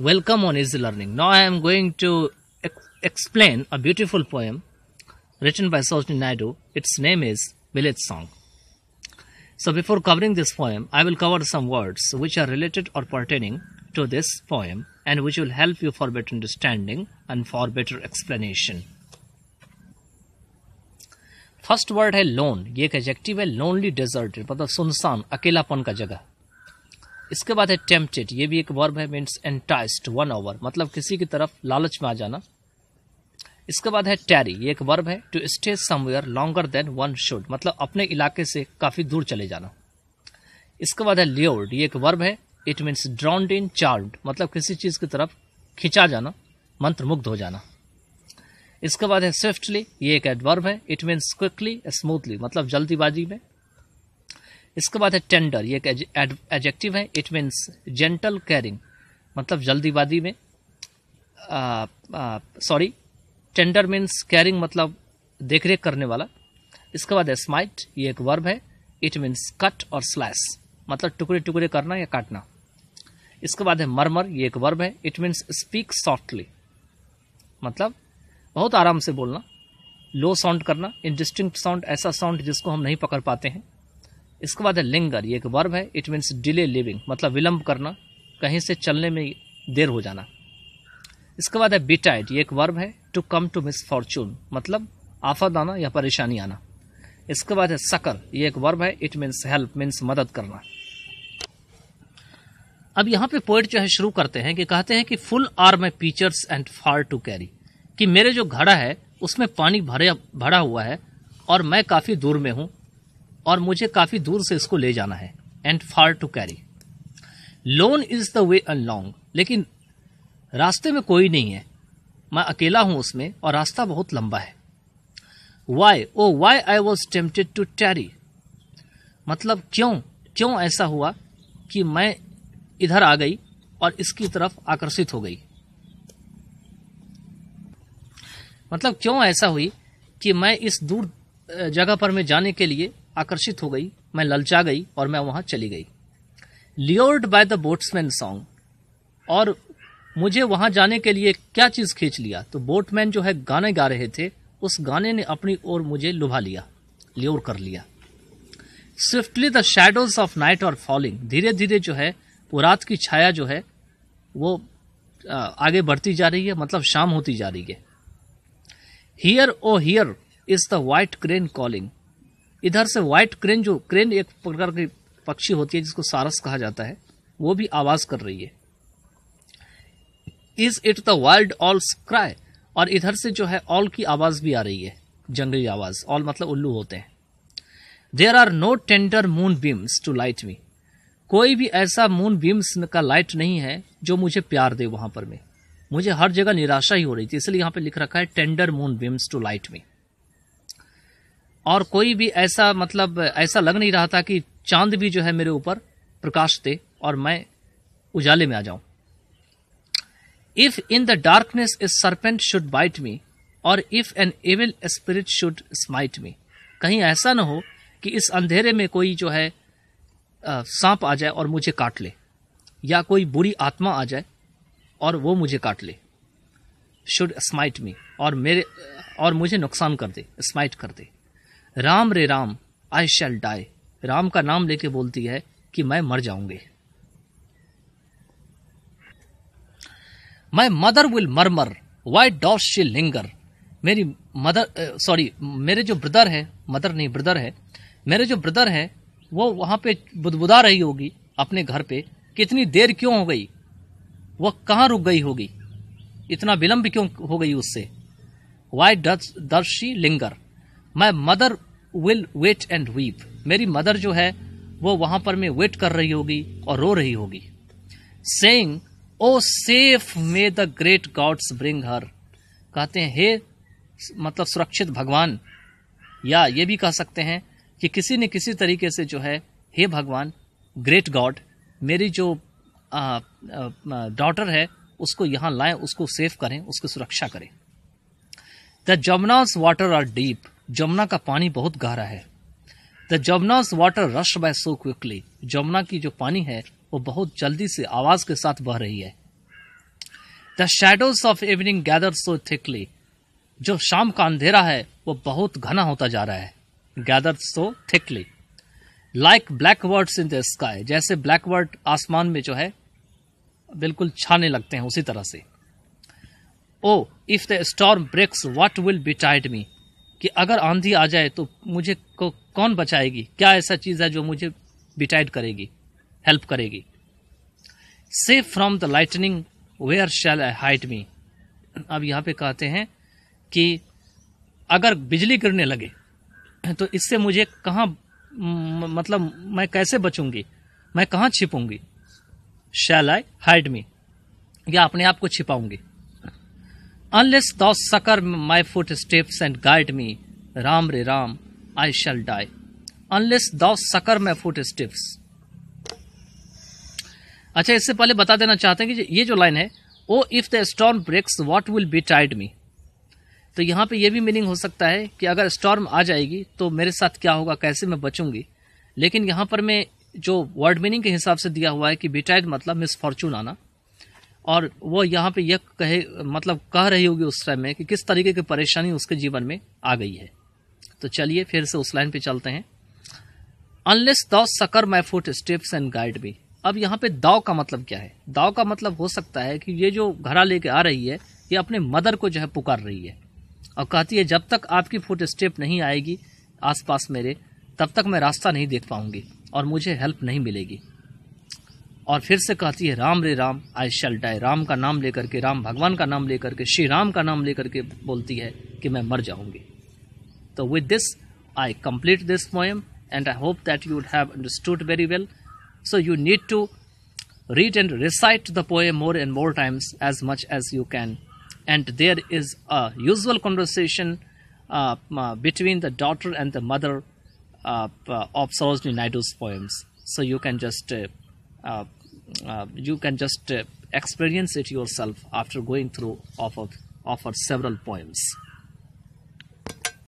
Welcome on Easy Learning. Now I am going to ex explain a beautiful poem written by Sarojini Naidu. Its name is Village Song. So before covering this poem, I will cover some words which are related or pertaining to this poem and which will help you for better understanding and for better explanation. First word है lone ये एक Lonely है lonely deserted मतलब सुनसान अकेलापन का जगह इसके बाद है टेम्पटेड ये भी एक वर्ब है मीन्स एंटाइस्ड वन ओवर मतलब किसी की तरफ लालच में आ जाना इसके बाद है टैरी ये एक वर्ब है to stay somewhere longer than one should मतलब अपने इलाके से काफ़ी दूर चले जाना इसके बाद है लियोर्ड ये एक वर्ब है it means drowned in charred मतलब किसी चीज़ की तरफ खिंचा जाना मंत्रमुग्ध हो जाना इसके बाद है स्विफ्टली ये एक एडवर्ब है इट मीन्स क्विकली स्मूथली मतलब जल्दीबाजी में इसके बाद है टेंडर ये एक एडजेक्टिव है इट मीन्स जेंटल कैरिंग मतलब जल्दीबाजी में सॉरी टेंडर मीन्स कैरिंग मतलब देख रेख करने वाला इसके बाद है स्माइट ये एक वर्ब है इट मीन्स कट और स्लैश मतलब टुकड़े टुकड़े करना या काटना इसके बाद है मरमर ये एक वर्ब है इट मीन्स स्पीक सॉफ्टली मतलब बहुत आराम से बोलना लो साउंड करना इनडिस्टिंक्ट साउंड ऐसा साउंड जिसको हम नहीं पकड़ पाते हैं इसके बाद है लिंगर ये एक वर्ब है इट मीन्स डिले लिविंग मतलब विलंब करना कहीं से चलने में देर हो जाना इसके बाद है बिटाइट ये एक वर्ब है to come to misfortune मतलब आफत आना या परेशानी आना इसके बाद है सकर ये एक वर्ब है इट मीन्स हेल्प मीन्स मदद करना अब यहाँ पे पोइट जो है शुरू करते हैं कि कहते हैं कि full are my pitchers and far to carry कि मेरे जो घड़ा है उसमें पानी भरे भरा हुआ है और मैं काफ़ी दूर में हूँ और मुझे काफ़ी दूर से इसको ले जाना है and far to carry lone is the way long लेकिन रास्ते में कोई नहीं है मैं अकेला हूं उसमें और रास्ता बहुत लंबा है why O why I was tempted to tarry मतलब क्यों क्यों ऐसा हुआ कि मैं इधर आ गई और इसकी तरफ आकर्षित हो गई मतलब क्यों ऐसा हुई कि मैं इस दूर जगह पर मैं जाने के लिए आकर्षित हो गई मैं ललचा गई और मैं वहां चली गई lured by the boatmen's song और मुझे वहां जाने के लिए क्या चीज़ खींच लिया तो बोटमैन जो है गाने गा रहे थे उस गाने ने अपनी ओर मुझे लुभा लिया लियोर कर लिया swiftly the shadows of night और फॉलिंग धीरे धीरे जो है वो रात की छाया जो है वो आगे बढ़ती जा रही है मतलब शाम होती जा रही है hear O hear is the white crane calling इधर से व्हाइट क्रेन जो क्रेन एक प्रकार की पक्षी होती है जिसको सारस कहा जाता है वो भी आवाज कर रही है is it the world owl's cry और इधर से जो है ऑल की आवाज भी आ रही है जंगली आवाज ऑल मतलब उल्लू होते हैं there are no tender moonbeams to light me कोई भी ऐसा मून बीम्स का लाइट नहीं है जो मुझे प्यार दे वहां पर में मुझे हर जगह निराशा ही हो रही थी इसलिए यहां पे लिख रखा है tender moonbeams to light me और कोई भी ऐसा मतलब ऐसा लग नहीं रहा था कि चांद भी जो है मेरे ऊपर प्रकाश दे और मैं उजाले में आ जाऊं if in the darkness a serpent should bite me और if an evil spirit should smite me कहीं ऐसा ना हो कि इस अंधेरे में कोई जो है सांप आ जाए और मुझे काट ले या कोई बुरी आत्मा आ जाए और वो मुझे काट ले शुड स्माइट मी और मेरे और मुझे नुकसान कर दे स्माइट कर दे राम रे Ram I shall die Ram का नाम लेके बोलती है कि मैं मर जाऊंगी my mother will murmur why doth she linger मेरी मदर सॉरी मेरे जो ब्रदर है मदर नहीं ब्रदर है मेरे जो ब्रदर है वो वहां पे बुदबुदा रही होगी अपने घर पे कितनी देर क्यों हो गई वह कहाँ रुक गई होगी इतना विलंब क्यों हो गई उससे why the linger my mother will wait and weep मेरी मदर जो है वो वहां पर मैं वेट कर रही होगी और रो रही होगी saying O safe may the great gods bring her कहते हैं हे मतलब सुरक्षित भगवान या ये भी कह सकते हैं कि किसी न किसी तरीके से जो है हे भगवान ग्रेट गॉड मेरी जो डॉटर है उसको यहाँ लाएं उसको सेफ करें उसकी सुरक्षा करें the Jamuna's water are deep Jamuna का पानी बहुत गहरा है the Jamuna's water rush by so quickly Jamuna की जो पानी है वो बहुत जल्दी से आवाज के साथ बह रही है the shadows of evening gather so thickly जो शाम का अंधेरा है वो बहुत घना होता जा रहा है gather so thickly like black bird in the sky जैसे ब्लैक वर्ड आसमान में जो है बिल्कुल छाने लगते हैं उसी तरह से O if the storm breaks what will betide me कि अगर आंधी आ जाए तो मुझे को कौन बचाएगी क्या ऐसा चीज़ है जो मुझे बिटाइड करेगी हेल्प करेगी safe from the lightning where shall I hide me अब यहाँ पे कहते हैं कि अगर बिजली गिरने लगे तो इससे मुझे कहाँ मतलब मैं कैसे बचूंगी मैं कहाँ छिपूंगी शैल आई हाइट मी या अपने आप को छिपाऊंगी Unless thou succor my footsteps and guide me, Ram re Ram, I shall die. Unless thou succor my footsteps. अच्छा इससे पहले बता देना चाहते हैं कि ये जो लाइन है O if the storm breaks what will betide me तो यहाँ पे ये भी मीनिंग हो सकता है कि अगर स्टॉर्म आ जाएगी तो मेरे साथ क्या होगा कैसे मैं बचूंगी लेकिन यहाँ पर मैं जो वर्ड मीनिंग के हिसाब से दिया हुआ है कि बिटाइड मतलब मिसफॉर्चून आना और वो यहाँ पे यह कहे मतलब कह रही होगी उस टाइम में कि किस तरीके की परेशानी उसके जीवन में आ गई है तो चलिए फिर से उस लाइन पे चलते हैं unless thou succour my footsteps and guide भी अब यहाँ पे दाव का मतलब क्या है दाव का मतलब हो सकता है कि ये जो घरा लेके आ रही है ये अपने मदर को जो है पुकार रही है और कहती है जब तक आपकी फुट स्टेप नहीं आएगी आसपास मेरे तब तक मैं रास्ता नहीं देख पाऊंगी और मुझे हेल्प नहीं मिलेगी और फिर से कहती है राम रे Ram I shall die Ram का नाम लेकर के राम भगवान का नाम लेकर के श्री राम का नाम लेकर के बोलती है कि मैं मर जाऊंगी तो with this I complete this poem and I hope that you have understood very well so you need to read and recite the poem more and more times as much as you can and there is a usual conversation between the daughter and the mother of Sarojini Naidu's poems so you can just Uh, uh uh, you can just uh, experience it yourself after going through of, of, of several poems.